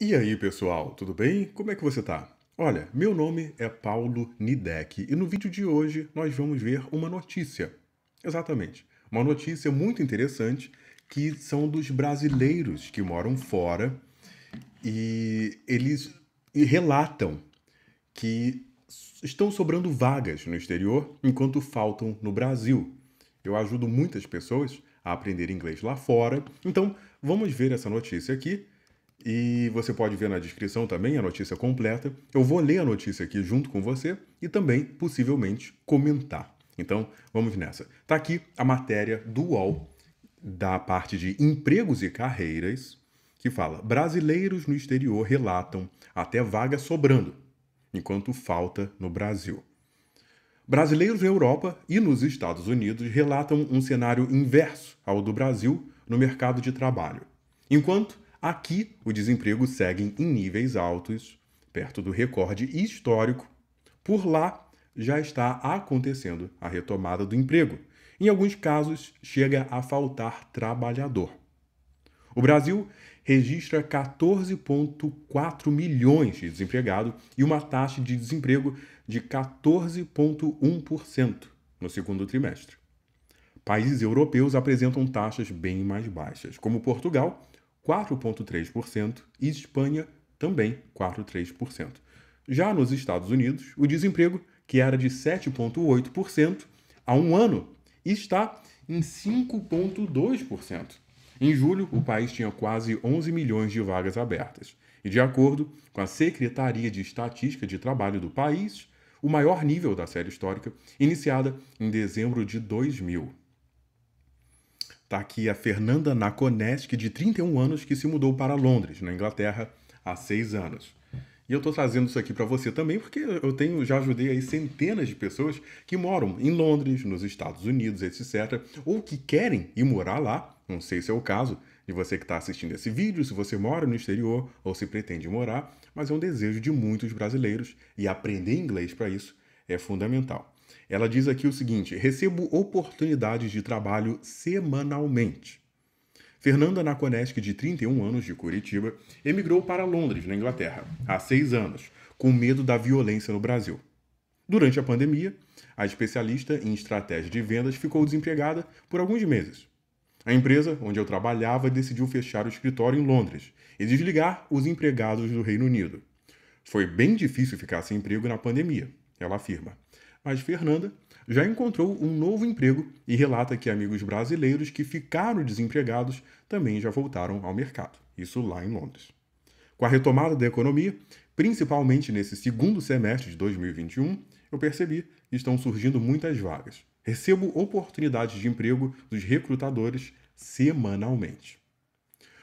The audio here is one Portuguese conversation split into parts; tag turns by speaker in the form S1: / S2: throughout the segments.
S1: E aí, pessoal, tudo bem? Como é que você tá? Olha, meu nome é Paulo Nidek e no vídeo de hoje nós vamos ver uma notícia. Exatamente, uma notícia muito interessante que são dos brasileiros que moram fora e eles relatam que estão sobrando vagas no exterior enquanto faltam no Brasil. Eu ajudo muitas pessoas a aprender inglês lá fora, então vamos ver essa notícia aqui e você pode ver na descrição também a notícia completa. Eu vou ler a notícia aqui junto com você e também, possivelmente, comentar. Então, vamos nessa. Está aqui a matéria do UOL da parte de empregos e carreiras, que fala: brasileiros no exterior relatam até vaga sobrando, enquanto falta no Brasil. Brasileiros na Europa e nos Estados Unidos relatam um cenário inverso ao do Brasil no mercado de trabalho. Enquanto Aqui, o desemprego segue em níveis altos, perto do recorde histórico. Por lá, já está acontecendo a retomada do emprego. Em alguns casos, chega a faltar trabalhador. O Brasil registra 14,4 milhões de desempregados e uma taxa de desemprego de 14,1% no segundo trimestre. Países europeus apresentam taxas bem mais baixas, como Portugal, 4,3% e Espanha também 4,3%. Já nos Estados Unidos, o desemprego, que era de 7,8% há um ano, está em 5,2%. Em julho, o país tinha quase 11 milhões de vagas abertas. E, de acordo com a Secretaria de Estatística de Trabalho do país, o maior nível da série histórica, iniciada em dezembro de 2000. Está aqui a Fernanda Nakoneski, de 31 anos, que se mudou para Londres, na Inglaterra, há seis anos. E eu estou trazendo isso aqui para você também, porque eu tenho, já ajudei aí centenas de pessoas que moram em Londres, nos Estados Unidos, etc., ou que querem ir morar lá. Não sei se é o caso de você que está assistindo esse vídeo, se você mora no exterior ou se pretende morar, mas é um desejo de muitos brasileiros e aprender inglês para isso é fundamental. Ela diz aqui o seguinte: recebo oportunidades de trabalho semanalmente. Fernanda Nakonesk, de 31 anos, de Curitiba, emigrou para Londres, na Inglaterra, há seis anos, com medo da violência no Brasil. Durante a pandemia, a especialista em estratégia de vendas ficou desempregada por alguns meses. A empresa onde eu trabalhava decidiu fechar o escritório em Londres e desligar os empregados do Reino Unido. Foi bem difícil ficar sem emprego na pandemia, ela afirma mas Fernanda já encontrou um novo emprego e relata que amigos brasileiros que ficaram desempregados também já voltaram ao mercado, isso lá em Londres. Com a retomada da economia, principalmente nesse segundo semestre de 2021, eu percebi que estão surgindo muitas vagas. Recebo oportunidades de emprego dos recrutadores semanalmente.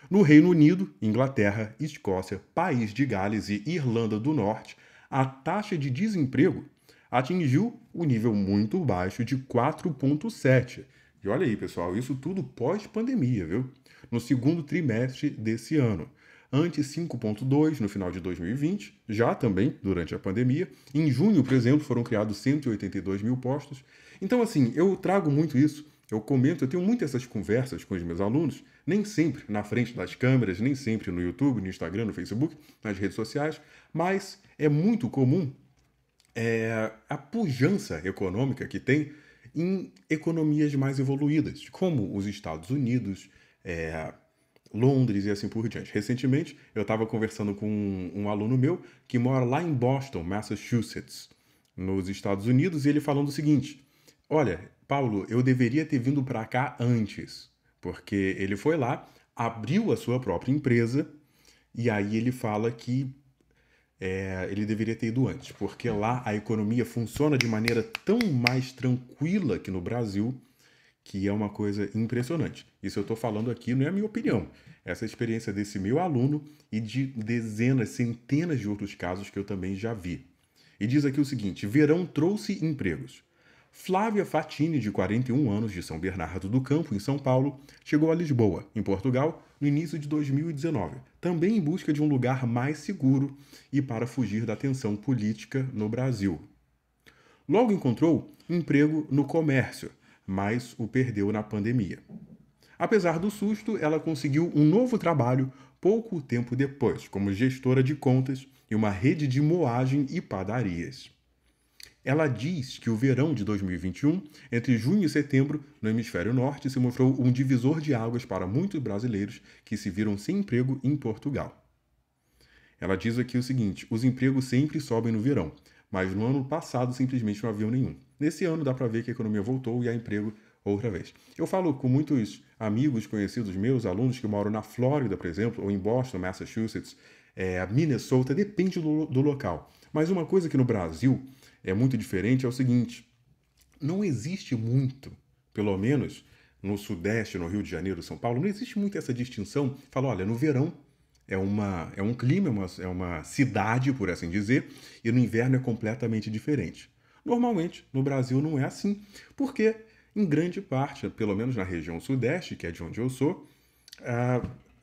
S1: No Reino Unido, Inglaterra, Escócia, País de Gales e Irlanda do Norte, a taxa de desemprego atingiu o nível muito baixo de 4,7. E olha aí, pessoal, isso tudo pós-pandemia, viu? No segundo trimestre desse ano. Antes 5,2 no final de 2020, já também durante a pandemia. Em junho, por exemplo, foram criados 182 mil postos. Então, assim, eu trago muito isso eu comento, eu tenho muitas essas conversas com os meus alunos, nem sempre na frente das câmeras, nem sempre no YouTube, no Instagram, no Facebook, nas redes sociais, mas é muito comum é, a pujança econômica que tem em economias mais evoluídas, como os Estados Unidos, é, Londres e assim por diante. Recentemente, eu estava conversando com um, um aluno meu que mora lá em Boston, Massachusetts, nos Estados Unidos, e ele falando o seguinte: Olha, Paulo, eu deveria ter vindo para cá antes, porque ele foi lá, abriu a sua própria empresa, e aí ele fala que é, ele deveria ter ido antes, porque lá a economia funciona de maneira tão mais tranquila que no Brasil, que é uma coisa impressionante. Isso eu estou falando aqui, não é a minha opinião. Essa é experiência desse meu aluno e de dezenas, centenas de outros casos que eu também já vi. E diz aqui o seguinte: verão trouxe empregos. Flávia Fatini, de 41 anos, de São Bernardo do Campo, em São Paulo, chegou a Lisboa, em Portugal, no início de 2019, também em busca de um lugar mais seguro e para fugir da tensão política no Brasil. Logo encontrou emprego no comércio, mas o perdeu na pandemia. Apesar do susto, ela conseguiu um novo trabalho pouco tempo depois, como gestora de contas em uma rede de moagem e padarias. Ela diz que o verão de 2021, entre junho e setembro, no hemisfério norte, se mostrou um divisor de águas para muitos brasileiros que se viram sem emprego em Portugal. Ela diz aqui o seguinte: os empregos sempre sobem no verão, mas no ano passado simplesmente não havia nenhum. Nesse ano dá para ver que a economia voltou e há emprego outra vez. Eu falo com muitos amigos, conhecidos meus, alunos que moram na Flórida, por exemplo, ou em Boston, Massachusetts, é, Minnesota, depende do, do local. Mas uma coisa que no Brasil é muito diferente é o seguinte: não existe muito, pelo menos no Sudeste, no Rio de Janeiro, São Paulo, não existe muito essa distinção. Fala, olha, no verão é, uma, é um clima, é uma, é uma cidade, por assim dizer, e no inverno é completamente diferente. Normalmente, no Brasil não é assim, porque em grande parte, pelo menos na região Sudeste, que é de onde eu sou, a,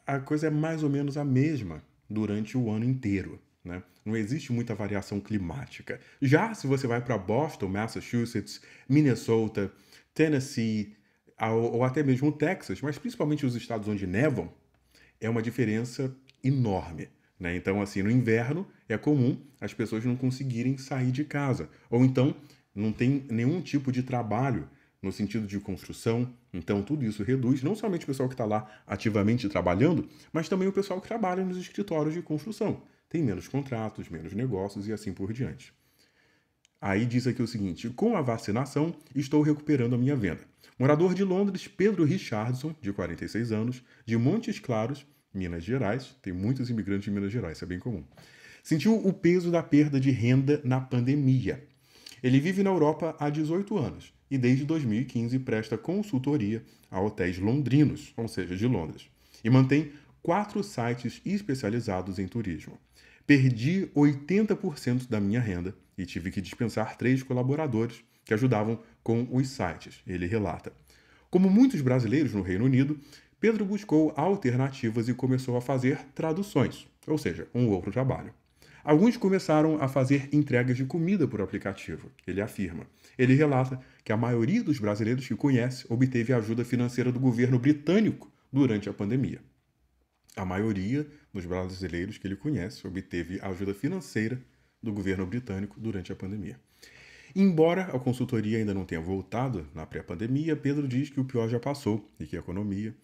S1: ah, a coisa é mais ou menos a mesma durante o ano inteiro. Né? não existe muita variação climática. Já se você vai para Boston, Massachusetts, Minnesota, Tennessee ou até mesmo Texas, mas principalmente os estados onde nevam, é uma diferença enorme. Né? Então, assim, no inverno é comum as pessoas não conseguirem sair de casa. Ou então não tem nenhum tipo de trabalho no sentido de construção. Então, tudo isso reduz não somente o pessoal que está lá ativamente trabalhando, mas também o pessoal que trabalha nos escritórios de construção tem menos contratos, menos negócios e assim por diante. Aí diz aqui o seguinte: com a vacinação, estou recuperando a minha venda. Morador de Londres, Pedro Richardson, de 46 anos, de Montes Claros, Minas Gerais. Tem muitos imigrantes de Minas Gerais, isso é bem comum. Sentiu o peso da perda de renda na pandemia. Ele vive na Europa há 18 anos e desde 2015 presta consultoria a hotéis londrinos, ou seja, de Londres, e mantém quatro sites especializados em turismo. Perdi 80% da minha renda e tive que dispensar três colaboradores que ajudavam com os sites, ele relata. Como muitos brasileiros no Reino Unido, Pedro buscou alternativas e começou a fazer traduções, ou seja, um outro trabalho. Alguns começaram a fazer entregas de comida por aplicativo, ele afirma. Ele relata que a maioria dos brasileiros que conhece obteve ajuda financeira do governo britânico durante a pandemia. A maioria dos brasileiros que ele conhece obteve ajuda financeira do governo britânico durante a pandemia. Embora a consultoria ainda não tenha voltado na pré-pandemia, Pedro diz que o pior já passou e que a economia.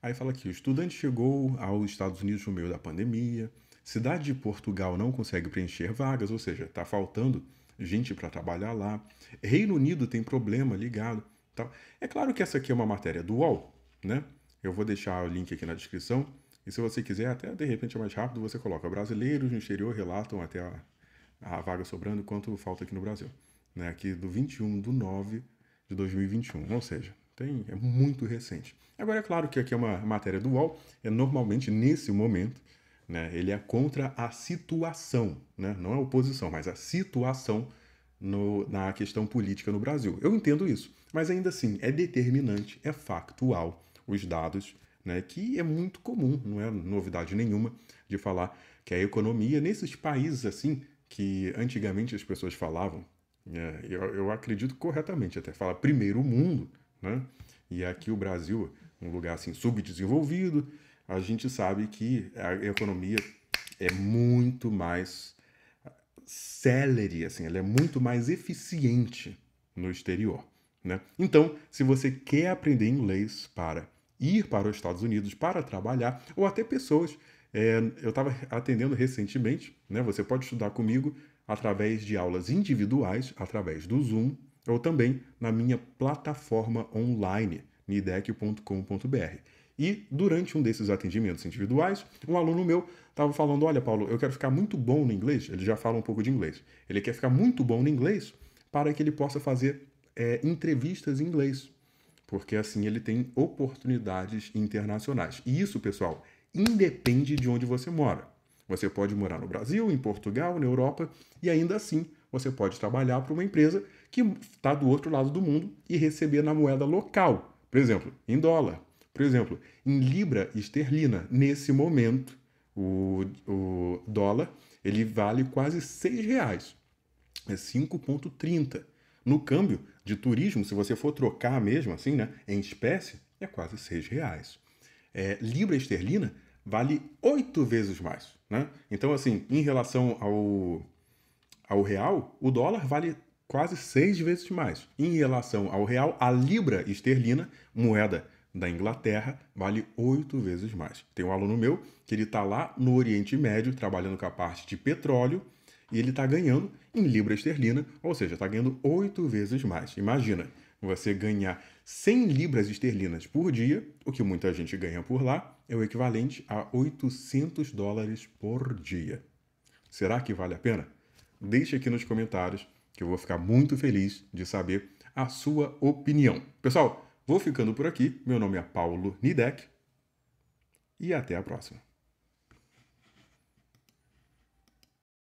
S1: Aí fala que o estudante chegou aos Estados Unidos no meio da pandemia, cidade de Portugal não consegue preencher vagas, ou seja, está faltando gente para trabalhar lá, Reino Unido tem problema ligado. Tal. É claro que essa aqui é uma matéria dual, né? Eu vou deixar o link aqui na descrição e se você quiser, até de repente é mais rápido, você coloca brasileiros no exterior relatam até a, a vaga sobrando quanto falta aqui no Brasil. Né? Aqui do 21 do 9 de 2021, ou seja, tem, é muito recente. Agora, é claro que aqui é uma matéria do UOL, é normalmente nesse momento, né, ele é contra a situação, né, não é oposição, mas a situação no, na questão política no Brasil. Eu entendo isso, mas ainda assim é determinante, é factual os dados né, que é muito comum, não é novidade nenhuma de falar que a economia nesses países assim que antigamente as pessoas falavam, né, eu, eu, acredito corretamente até falar primeiro mundo, né, e aqui o Brasil um lugar assim subdesenvolvido, a gente sabe que a economia é muito mais celere, assim, ela é muito mais eficiente no exterior. Né? Então, se você quer aprender inglês para ir para os Estados Unidos para trabalhar, ou até pessoas. É, eu estava atendendo recentemente, né? Você pode estudar comigo através de aulas individuais, através do Zoom, ou também na minha plataforma online, nidec.com.br. E durante um desses atendimentos individuais, um aluno meu estava falando: Olha, Paulo, eu quero ficar muito bom no inglês. Ele já fala um pouco de inglês. Ele quer ficar muito bom no inglês para que ele possa fazer é, entrevistas em inglês porque assim ele tem oportunidades internacionais. E isso, pessoal, independe de onde você mora. Você pode morar no Brasil, em Portugal, na Europa, e ainda assim você pode trabalhar para uma empresa que está do outro lado do mundo e receber na moeda local, por exemplo, em dólar, por exemplo, em libra esterlina. Nesse momento, o, o dólar ele vale quase R$ reais é 5,30. No câmbio de turismo, se você for trocar mesmo assim, né, em espécie, é quase seis reais. É, libra esterlina vale oito vezes mais, né? Então, assim, em relação ao, ao real, o dólar vale quase seis vezes mais. Em relação ao real, a libra esterlina, moeda da Inglaterra, vale oito vezes mais. Tem um aluno meu que ele está lá no Oriente Médio, trabalhando com a parte de petróleo, e ele está ganhando em libra esterlina, ou seja, está ganhando oito vezes mais. Imagina você ganhar 100 libras esterlinas por dia, o que muita gente ganha por lá, é o equivalente a 800 dólares por dia. Será que vale a pena? Deixe aqui nos comentários que eu vou ficar muito feliz de saber a sua opinião. Pessoal, vou ficando por aqui. Meu nome é Paulo Nidek e até a próxima.